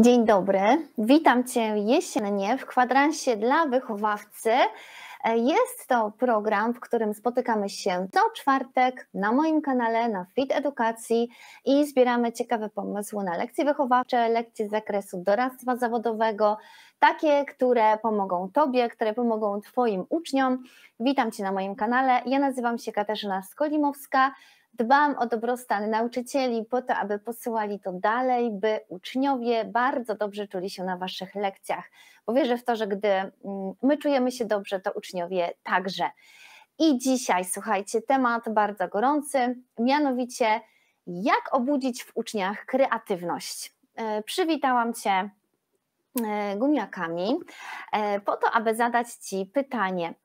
Dzień dobry, witam Cię jesiennie w kwadransie dla wychowawcy. Jest to program, w którym spotykamy się co czwartek na moim kanale na Fit Edukacji i zbieramy ciekawe pomysły na lekcje wychowawcze, lekcje z zakresu doradztwa zawodowego, takie, które pomogą Tobie, które pomogą Twoim uczniom. Witam Cię na moim kanale. Ja nazywam się Katarzyna Skolimowska. Dbam o dobrostan nauczycieli po to, aby posyłali to dalej, by uczniowie bardzo dobrze czuli się na Waszych lekcjach, bo wierzę w to, że gdy mm, my czujemy się dobrze, to uczniowie także. I dzisiaj, słuchajcie, temat bardzo gorący, mianowicie jak obudzić w uczniach kreatywność. E, przywitałam Cię e, gumiakami e, po to, aby zadać Ci pytanie –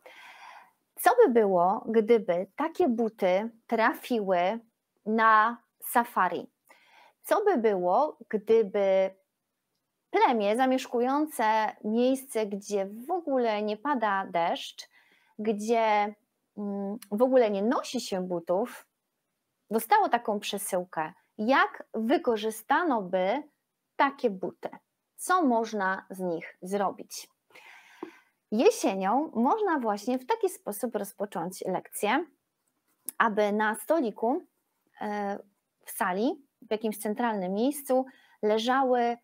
co by było, gdyby takie buty trafiły na safari? Co by było, gdyby plemię zamieszkujące miejsce, gdzie w ogóle nie pada deszcz, gdzie mm, w ogóle nie nosi się butów, dostało taką przesyłkę? Jak wykorzystano by takie buty? Co można z nich zrobić? Jesienią można właśnie w taki sposób rozpocząć lekcję, aby na stoliku e, w sali, w jakimś centralnym miejscu, leżały e,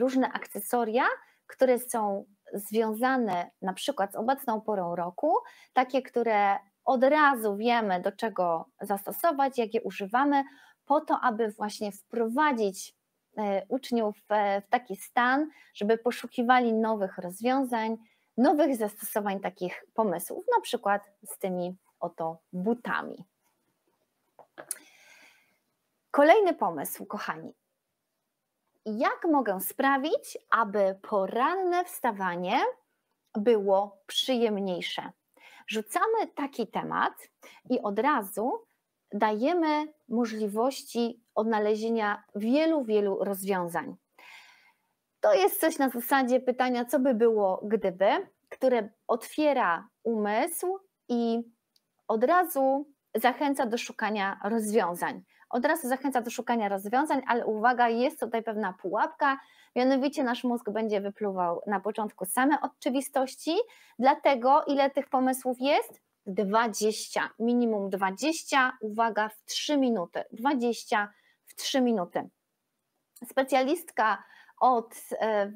różne akcesoria, które są związane na przykład z obecną porą roku, takie, które od razu wiemy, do czego zastosować, jakie używamy, po to, aby właśnie wprowadzić e, uczniów w taki stan, żeby poszukiwali nowych rozwiązań, nowych zastosowań takich pomysłów, na przykład z tymi oto butami. Kolejny pomysł, kochani. Jak mogę sprawić, aby poranne wstawanie było przyjemniejsze? Rzucamy taki temat i od razu dajemy możliwości odnalezienia wielu, wielu rozwiązań. To jest coś na zasadzie pytania, co by było gdyby, które otwiera umysł i od razu zachęca do szukania rozwiązań. Od razu zachęca do szukania rozwiązań, ale uwaga, jest tutaj pewna pułapka, mianowicie nasz mózg będzie wypluwał na początku same oczywistości, dlatego ile tych pomysłów jest? 20, minimum 20, uwaga, w 3 minuty. 20 w 3 minuty. Specjalistka od e,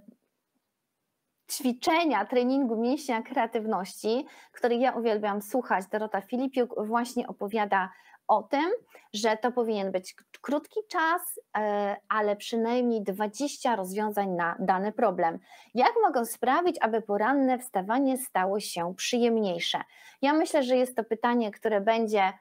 ćwiczenia, treningu mięśnia kreatywności, który ja uwielbiam słuchać. Dorota Filipiuk właśnie opowiada o tym, że to powinien być krótki czas, e, ale przynajmniej 20 rozwiązań na dany problem. Jak mogą sprawić, aby poranne wstawanie stało się przyjemniejsze? Ja myślę, że jest to pytanie, które będzie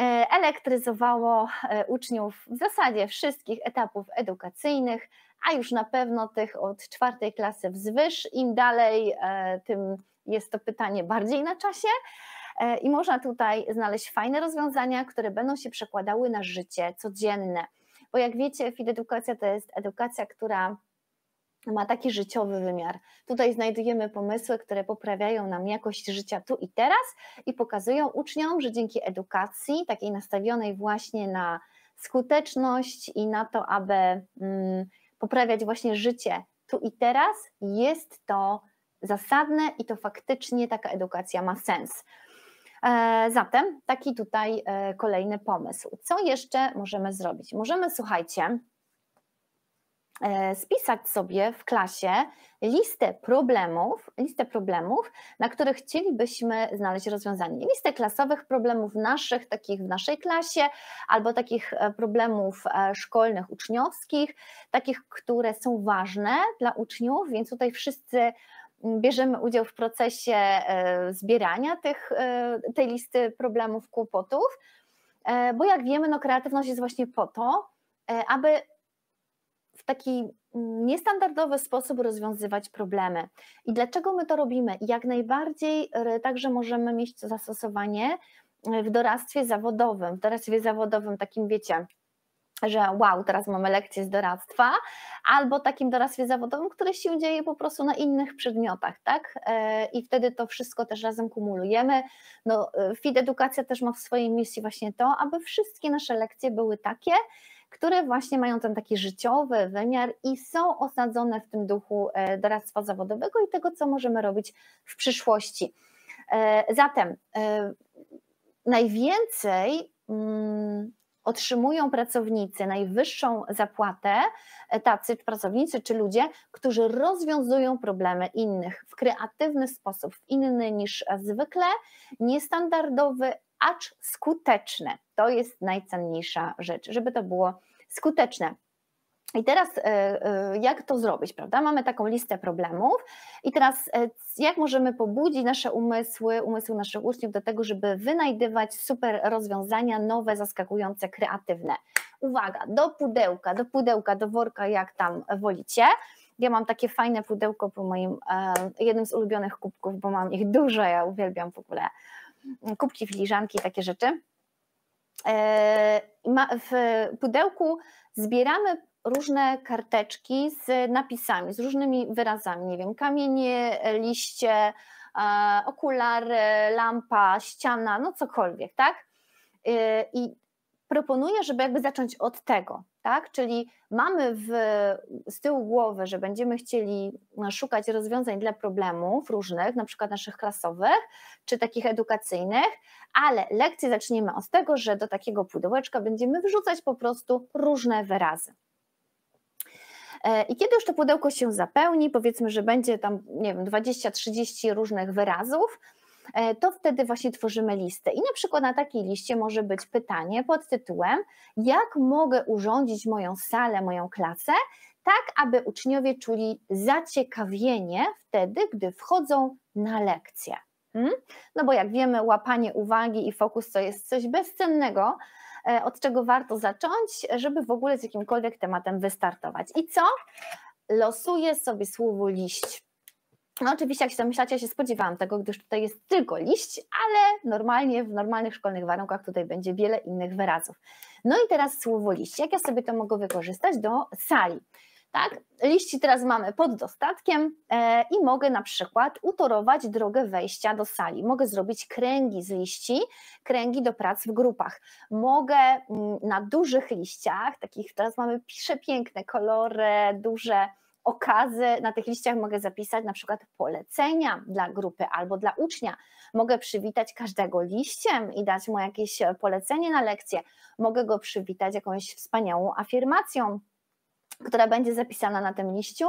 E, elektryzowało e, uczniów w zasadzie wszystkich etapów edukacyjnych, a już na pewno tych od czwartej klasy wzwyż. Im dalej, e, tym jest to pytanie bardziej na czasie. I można tutaj znaleźć fajne rozwiązania, które będą się przekładały na życie codzienne. Bo jak wiecie, FID edukacja to jest edukacja, która ma taki życiowy wymiar. Tutaj znajdujemy pomysły, które poprawiają nam jakość życia tu i teraz i pokazują uczniom, że dzięki edukacji, takiej nastawionej właśnie na skuteczność i na to, aby mm, poprawiać właśnie życie tu i teraz, jest to zasadne i to faktycznie taka edukacja ma sens. E, zatem taki tutaj e, kolejny pomysł. Co jeszcze możemy zrobić? Możemy, słuchajcie, E, spisać sobie w klasie listę problemów, listę problemów, na których chcielibyśmy znaleźć rozwiązanie. Listę klasowych problemów naszych, takich w naszej klasie, albo takich e, problemów e, szkolnych, uczniowskich, takich, które są ważne dla uczniów, więc tutaj wszyscy bierzemy udział w procesie zbierania tych, tej listy problemów, kłopotów, bo jak wiemy, no kreatywność jest właśnie po to, aby w taki niestandardowy sposób rozwiązywać problemy. I dlaczego my to robimy? Jak najbardziej e, także możemy mieć to zastosowanie e, w doradztwie zawodowym, w doradztwie zawodowym takim wiecie, że wow, teraz mamy lekcję z doradztwa, albo takim doradztwie zawodowym, które się dzieje po prostu na innych przedmiotach, tak? E, I wtedy to wszystko też razem kumulujemy. No, FID Edukacja też ma w swojej misji właśnie to, aby wszystkie nasze lekcje były takie, które właśnie mają ten taki życiowy wymiar i są osadzone w tym duchu e, doradztwa zawodowego i tego, co możemy robić w przyszłości. E, zatem e, najwięcej mm, otrzymują pracownicy najwyższą zapłatę, e, tacy pracownicy czy ludzie, którzy rozwiązują problemy innych w kreatywny sposób, w inny niż zwykle, niestandardowy, acz skuteczny. To jest najcenniejsza rzecz, żeby to było skuteczne. I teraz e, e, jak to zrobić, prawda? Mamy taką listę problemów i teraz e, jak możemy pobudzić nasze umysły, umysły naszych uczniów do tego, żeby wynajdywać super rozwiązania, nowe, zaskakujące, kreatywne. Uwaga, do pudełka, do pudełka, do worka, jak tam wolicie. Ja mam takie fajne pudełko po moim, jednym z ulubionych kubków, bo mam ich dużo, ja uwielbiam w ogóle kubki, filiżanki, takie rzeczy. W pudełku zbieramy różne karteczki z napisami, z różnymi wyrazami, nie wiem, kamienie, liście, e, okulary, lampa, ściana, no cokolwiek, tak? Y, I proponuję, żeby jakby zacząć od tego, tak? Czyli mamy w, z tyłu głowy, że będziemy chcieli szukać rozwiązań dla problemów różnych, na przykład naszych klasowych czy takich edukacyjnych, ale lekcje zaczniemy od tego, że do takiego pudełeczka będziemy wrzucać po prostu różne wyrazy. E, I kiedy już to pudełko się zapełni, powiedzmy, że będzie tam, nie wiem, 20-30 różnych wyrazów, e, to wtedy właśnie tworzymy listę. I na przykład na takiej liście może być pytanie pod tytułem: Jak mogę urządzić moją salę, moją klasę, tak aby uczniowie czuli zaciekawienie wtedy, gdy wchodzą na lekcję? Hmm? No bo jak wiemy, łapanie uwagi i fokus to jest coś bezcennego E, od czego warto zacząć, żeby w ogóle z jakimkolwiek tematem wystartować. I co? Losuję sobie słowo liść. No oczywiście, jak się domyślacie, ja się spodziewałam tego, gdyż tutaj jest tylko liść, ale normalnie w normalnych szkolnych warunkach tutaj będzie wiele innych wyrazów. No i teraz słowo liść. Jak ja sobie to mogę wykorzystać do sali? Tak? Liści teraz mamy pod dostatkiem e, i mogę na przykład utorować drogę wejścia do sali. Mogę zrobić kręgi z liści, kręgi do prac w grupach. Mogę mm, na dużych liściach, takich teraz mamy przepiękne kolory, duże okazy, na tych liściach mogę zapisać na przykład polecenia dla grupy albo dla ucznia. Mogę przywitać każdego liściem i dać mu jakieś polecenie na lekcję. Mogę go przywitać jakąś wspaniałą afirmacją która będzie zapisana na tym liściu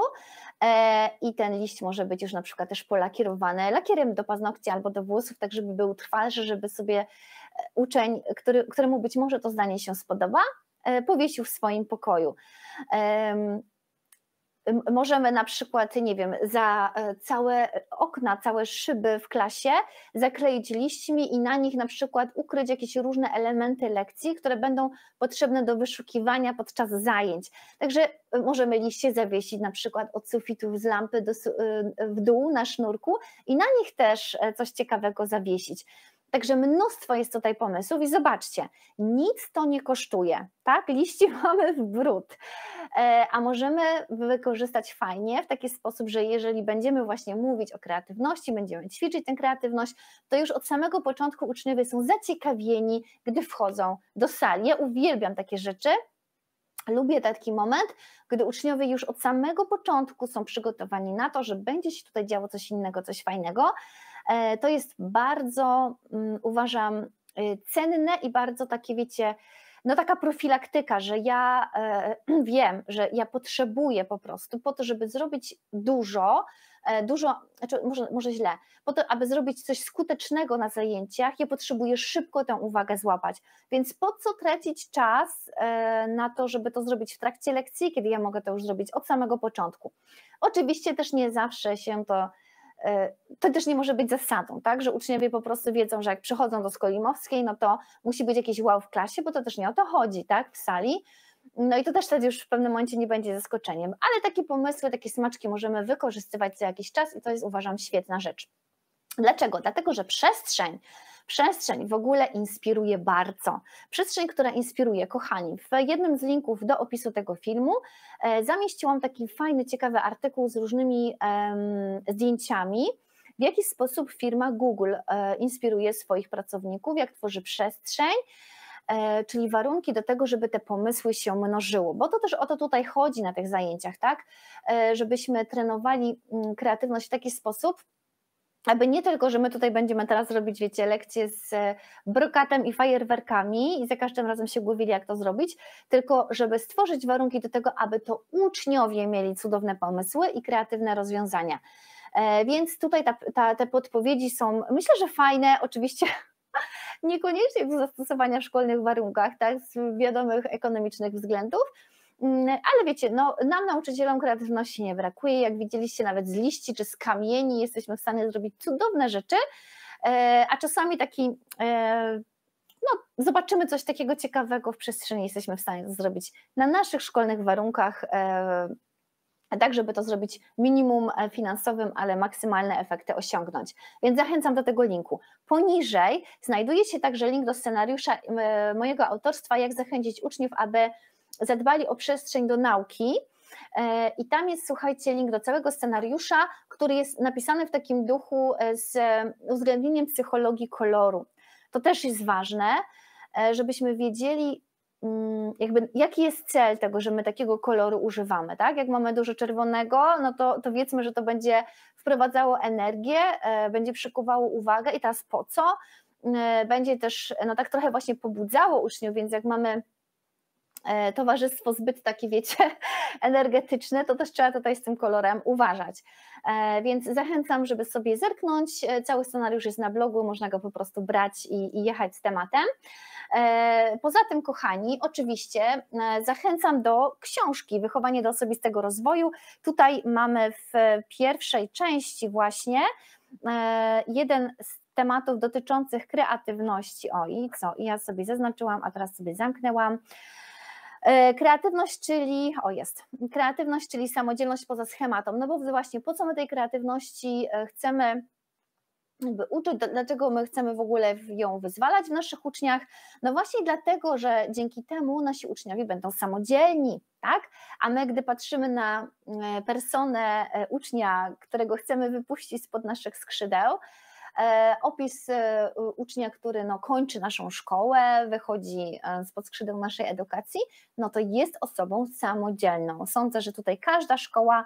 e, i ten liść może być już na przykład też polakierowany lakierem do paznokci albo do włosów, tak żeby był trwalszy, żeby sobie e, uczeń, który, któremu być może to zdanie się spodoba, e, powiesił w swoim pokoju możemy na przykład, nie wiem, za e, całe okna, całe szyby w klasie zakleić liśćmi i na nich na przykład ukryć jakieś różne elementy lekcji, które będą potrzebne do wyszukiwania podczas zajęć. Także e, możemy liście zawiesić na przykład od sufitów z lampy do, e, w dół na sznurku i na nich też coś ciekawego zawiesić. Także mnóstwo jest tutaj pomysłów i zobaczcie, nic to nie kosztuje, tak? Liści mamy w brud, e, a możemy wykorzystać fajnie w taki sposób, że jeżeli będziemy właśnie mówić o kreatywności, będziemy ćwiczyć tę kreatywność, to już od samego początku uczniowie są zaciekawieni, gdy wchodzą do sali. Ja uwielbiam takie rzeczy, Lubię taki moment, gdy uczniowie już od samego początku są przygotowani na to, że będzie się tutaj działo coś innego, coś fajnego, E, to jest bardzo, mm, uważam, e, cenne i bardzo takie, wiecie, no taka profilaktyka, że ja e, wiem, że ja potrzebuję po prostu po to, żeby zrobić dużo, dużo, znaczy może, może źle, po to, aby zrobić coś skutecznego na zajęciach, ja potrzebuję szybko tę uwagę złapać. Więc po co tracić czas na to, żeby to zrobić w trakcie lekcji, kiedy ja mogę to już zrobić od samego początku? Oczywiście też nie zawsze się to E, to też nie może być zasadą, tak, że uczniowie po prostu wiedzą, że jak przychodzą do Skolimowskiej, no to musi być jakiś wow w klasie, bo to też nie o to chodzi, tak, w sali. No i to też wtedy już w pewnym momencie nie będzie zaskoczeniem, ale takie pomysły, takie smaczki możemy wykorzystywać za jakiś czas i to jest uważam świetna rzecz. Dlaczego? Dlatego, że przestrzeń Przestrzeń w ogóle inspiruje bardzo. Przestrzeń, która inspiruje, kochani. W jednym z linków do opisu tego filmu e, zamieściłam taki fajny, ciekawy artykuł z różnymi um, zdjęciami w jaki sposób firma Google e, inspiruje swoich pracowników, jak tworzy przestrzeń, e, czyli warunki do tego, żeby te pomysły się mnożyły, bo to też o to tutaj chodzi na tych zajęciach, tak? Żebyśmy trenowali mm, kreatywność w taki sposób, aby nie tylko, że my tutaj będziemy teraz robić, wiecie, lekcje z e, brokatem i fajerwerkami i za każdym razem się głowili, jak to zrobić, tylko żeby stworzyć warunki do tego, aby to uczniowie mieli cudowne pomysły i kreatywne rozwiązania. E, więc tutaj ta, ta, te podpowiedzi są, myślę, że fajne, oczywiście niekoniecznie do zastosowania w szkolnych warunkach, tak, z wiadomych ekonomicznych względów, Mm, ale wiecie, no, nam nauczycielom kreatywności nie brakuje, jak widzieliście nawet z liści czy z kamieni jesteśmy w stanie zrobić cudowne rzeczy, e, a czasami taki e, no, zobaczymy coś takiego ciekawego w przestrzeni, jesteśmy w stanie to zrobić na naszych szkolnych warunkach, e, tak żeby to zrobić minimum finansowym, ale maksymalne efekty osiągnąć. Więc zachęcam do tego linku. Poniżej znajduje się także link do scenariusza mojego autorstwa, jak zachęcić uczniów, aby zadbali o przestrzeń do nauki. E, I tam jest, słuchajcie, link do całego scenariusza, który jest napisany w takim duchu e, z uwzględnieniem psychologii koloru. To też jest ważne, e, żebyśmy wiedzieli, mm, jakby, jaki jest cel tego, że my takiego koloru używamy, tak? Jak mamy dużo czerwonego, no to, to wiedzmy, że to będzie wprowadzało energię, będzie przykuwało uwagę i teraz po co? Będzie też, no tak trochę właśnie pobudzało uczniów, więc jak mamy E, towarzystwo zbyt takie, wiecie, energetyczne, to też trzeba tutaj z tym kolorem uważać. E, więc zachęcam, żeby sobie zerknąć. E, cały scenariusz jest na blogu, można go po prostu brać i, i jechać z tematem. Poza tym, kochani, oczywiście zachęcam do książki Wychowanie do osobistego rozwoju. Tutaj mamy w pierwszej części właśnie jeden z tematów dotyczących kreatywności. O i co? I ja sobie zaznaczyłam, a teraz sobie zamknęłam. E, kreatywność, czyli, o jest, kreatywność, czyli samodzielność poza schematą, no bo właśnie po co my tej kreatywności e, chcemy jakby uczyć, dlaczego my chcemy w ogóle ją wyzwalać w naszych uczniach? No właśnie dlatego, że dzięki temu nasi uczniowie będą samodzielni, tak? A my, gdy patrzymy na e, personę ucznia, którego chcemy wypuścić spod naszych skrzydeł, E, opis e, ucznia, który no, kończy naszą szkołę, wychodzi e, spod skrzydeł naszej edukacji, no to jest osobą samodzielną. Sądzę, że tutaj każda szkoła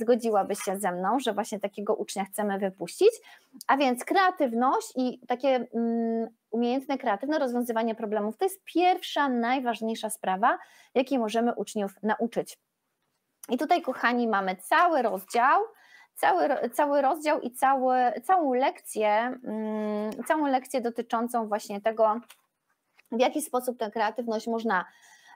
zgodziłaby się ze mną, że właśnie takiego ucznia chcemy wypuścić. A więc kreatywność i takie mm, umiejętne, kreatywne rozwiązywanie problemów to jest pierwsza, najważniejsza sprawa, jakiej możemy uczniów nauczyć. I tutaj, kochani, mamy cały rozdział cały, cały rozdział i cały, całą lekcję, mm, całą lekcję dotyczącą właśnie tego, w jaki sposób tę kreatywność można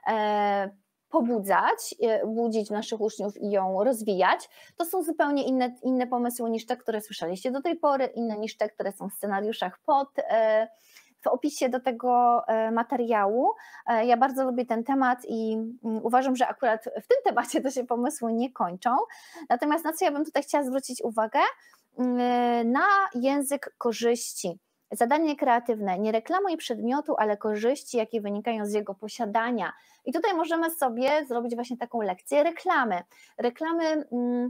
e, pobudzać, e, budzić naszych uczniów i ją rozwijać. To są zupełnie inne, inne pomysły niż te, które słyszeliście do tej pory, inne niż te, które są w scenariuszach pod e, w opisie do tego e, materiału. E, ja bardzo lubię ten temat i mm, uważam, że akurat w tym temacie to się pomysły nie kończą. Natomiast na co ja bym tutaj chciała zwrócić uwagę? Mm, e, na język korzyści. Zadanie kreatywne, nie reklamuj przedmiotu, ale korzyści, jakie wynikają z jego posiadania. I tutaj możemy sobie zrobić właśnie taką lekcję reklamy. Reklamy. Mm,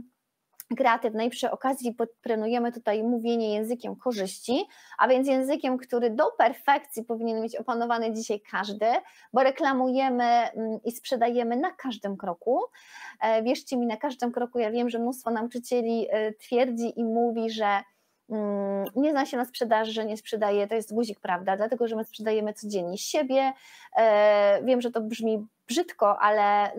kreatywnej. Przy okazji trenujemy tutaj mówienie językiem korzyści, a więc językiem, który do perfekcji powinien mieć opanowany dzisiaj każdy, bo reklamujemy mm, i sprzedajemy na każdym kroku. E, wierzcie mi, na każdym kroku ja wiem, że mnóstwo nauczycieli e, twierdzi i mówi, że mm, nie zna się na sprzedaży, że nie sprzedaje, to jest guzik, prawda? Dlatego, że my sprzedajemy codziennie siebie. E, wiem, że to brzmi brzydko, ale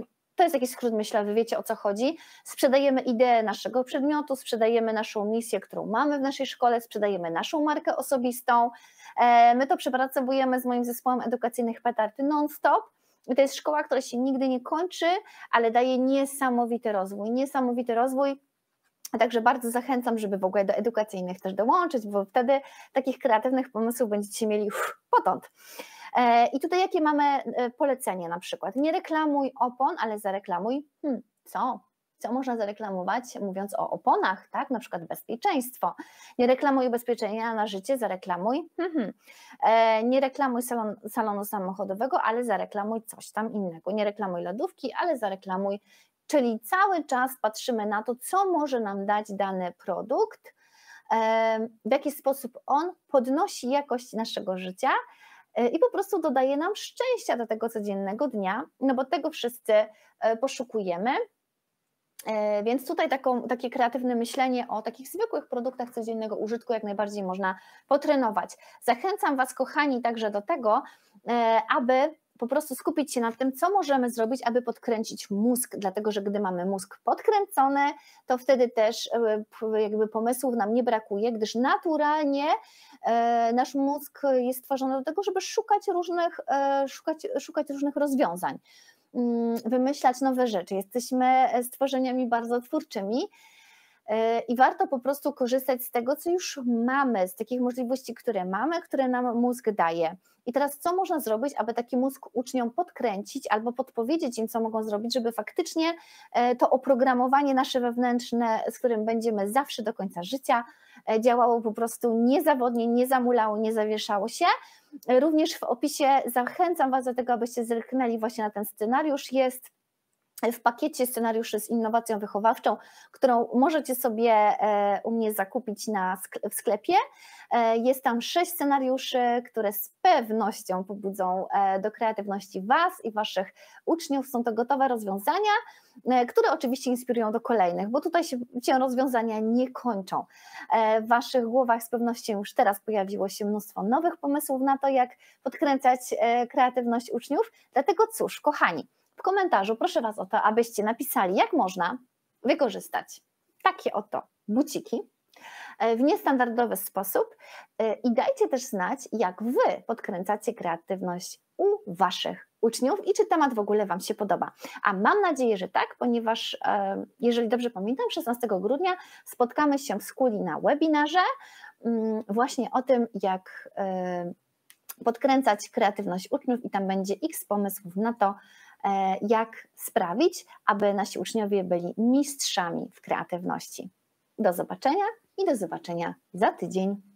to jest jakiś skrót myślowy, wiecie o co chodzi. Sprzedajemy ideę naszego przedmiotu, sprzedajemy naszą misję, którą mamy w naszej szkole, sprzedajemy naszą markę osobistą. E, my to przepracowujemy z moim zespołem edukacyjnych petarty non-stop. I to jest szkoła, która się nigdy nie kończy, ale daje niesamowity rozwój. Niesamowity rozwój. Także bardzo zachęcam, żeby w ogóle do edukacyjnych też dołączyć, bo wtedy takich kreatywnych pomysłów będziecie mieli uff, potąd. E, I tutaj jakie mamy e, polecenie na przykład? Nie reklamuj opon, ale zareklamuj hmm, co? co można zareklamować, mówiąc o oponach, tak? Na przykład bezpieczeństwo. Nie reklamuj ubezpieczenia na życie, zareklamuj. Hmm, hmm. E, nie reklamuj salon, salonu samochodowego, ale zareklamuj coś tam innego. Nie reklamuj lodówki, ale zareklamuj. Czyli cały czas patrzymy na to, co może nam dać dany produkt, w jaki sposób on podnosi jakość naszego życia E, i po prostu dodaje nam szczęścia do tego codziennego dnia, no bo tego wszyscy e, poszukujemy. E, więc tutaj taką, takie kreatywne myślenie o takich zwykłych produktach codziennego użytku jak najbardziej można potrenować. Zachęcam Was, kochani, także do tego, aby po prostu skupić się na tym, co możemy zrobić, aby podkręcić mózg, dlatego że gdy mamy mózg podkręcony, to wtedy też e, jakby pomysłów nam nie brakuje, gdyż naturalnie e, nasz mózg jest stworzony do tego, żeby szukać różnych, e, szukać, szukać różnych rozwiązań, mm, wymyślać nowe rzeczy. Jesteśmy stworzeniami bardzo twórczymi. E, I warto po prostu korzystać z tego, co już mamy, z takich możliwości, które mamy, które nam mózg daje. I teraz, co można zrobić, aby taki mózg uczniom podkręcić albo podpowiedzieć im, co mogą zrobić, żeby faktycznie e, to oprogramowanie nasze wewnętrzne, z którym będziemy zawsze do końca życia, e, działało po prostu niezawodnie, nie zamulało, nie zawieszało się. Również w opisie zachęcam Was do tego, abyście zerknęli właśnie na ten scenariusz. Jest w pakiecie scenariuszy z innowacją wychowawczą, którą możecie sobie e, u mnie zakupić na, w sklepie. E, jest tam sześć scenariuszy, które z pewnością pobudzą e, do kreatywności Was i Waszych uczniów. Są to gotowe rozwiązania, które oczywiście inspirują do kolejnych, bo tutaj się, się rozwiązania nie kończą. W Waszych głowach z pewnością już teraz pojawiło się mnóstwo nowych pomysłów na to, jak podkręcać kreatywność uczniów. Dlatego cóż, kochani, w komentarzu proszę Was o to, abyście napisali, jak można wykorzystać takie oto buciki e, w niestandardowy sposób e, i dajcie też znać, jak Wy podkręcacie kreatywność u Waszych uczniów i czy temat w ogóle Wam się podoba. A mam nadzieję, że tak, ponieważ e, jeżeli dobrze pamiętam, 16 grudnia spotkamy się w Skuli na webinarze mm, właśnie o tym, jak podkręcać kreatywność uczniów i tam będzie x pomysłów na to, E, jak sprawić, aby nasi uczniowie byli mistrzami w kreatywności. Do zobaczenia i do zobaczenia za tydzień.